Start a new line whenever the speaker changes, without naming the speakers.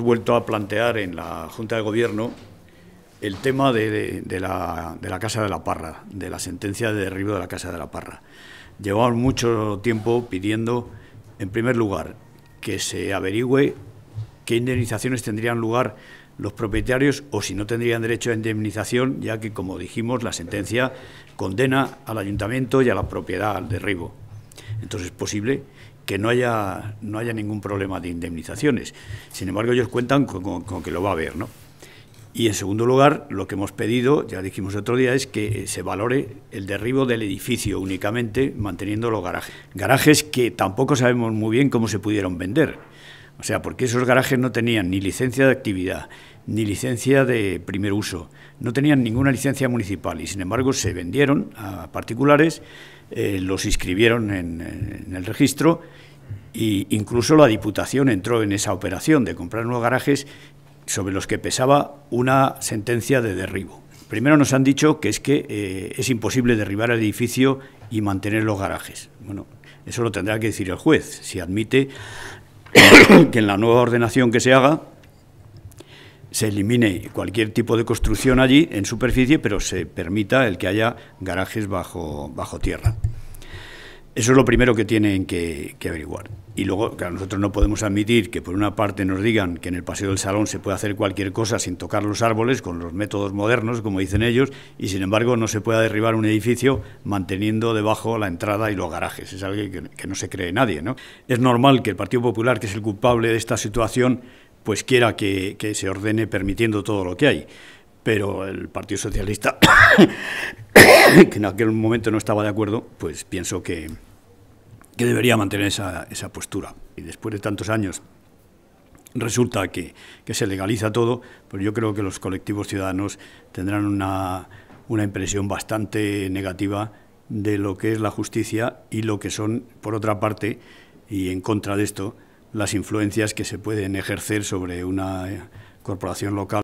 hemos vuelto a plantear en la Junta de Gobierno el tema de, la, de, la, Casa de la Parra, de la sentencia de derribo de la Casa de la Parra. Llevamos mucho tiempo pidiendo, en primer lugar, que se averigüe qué indemnizaciones tendrían lugar los propietarios o si no tendrían derecho a indemnización, ya que, como dijimos, la sentencia condena al ayuntamiento y a la propiedad al derribo. Entonces es posible que no haya, no haya ningún problema de indemnizaciones. Sin embargo, ellos cuentan con, que lo va a haber, ¿no? Y en segundo lugar, lo que hemos pedido, ya dijimos otro día, es que eh, se valore el derribo del edificio únicamente manteniendo los garajes. Garajes que tampoco sabemos muy bien cómo se pudieron vender. O sea, porque esos garajes no tenían ni licencia de actividad, ni licencia de primer uso, no tenían ninguna licencia municipal y sin embargo se vendieron a particulares, eh, los inscribieron en, el registro e incluso la Diputación entró en esa operación de comprar nuevos garajes sobre los que pesaba una sentencia de derribo. Primero nos han dicho que es que eh, es imposible derribar el edificio y mantener los garajes. Bueno, eso lo tendrá que decir el juez, si admite que en la nueva ordenación que se haga se elimine cualquier tipo de construcción allí en superficie, pero se permita el que haya garajes bajo, bajo tierra. Eso es lo primero que tienen que, averiguar. Y luego, claro, nosotros no podemos admitir que por una parte nos digan que en el Paseo del Salón se puede hacer cualquier cosa sin tocar los árboles, con los métodos modernos, como dicen ellos, y sin embargo no se pueda derribar un edificio manteniendo debajo la entrada y los garajes. Es algo que, no se cree nadie. ¿no? Es normal que el Partido Popular, que es el culpable de esta situación, pues quiera que, que se ordene permitiendo todo lo que hay pero el Partido Socialista, que en aquel momento no estaba de acuerdo, pues pienso que, debería mantener esa, esa, postura. Y después de tantos años resulta que, se legaliza todo, pero yo creo que los colectivos ciudadanos tendrán una impresión bastante negativa de lo que es la justicia y lo que son, por otra parte, y en contra de esto, las influencias que se pueden ejercer sobre una eh, corporación local.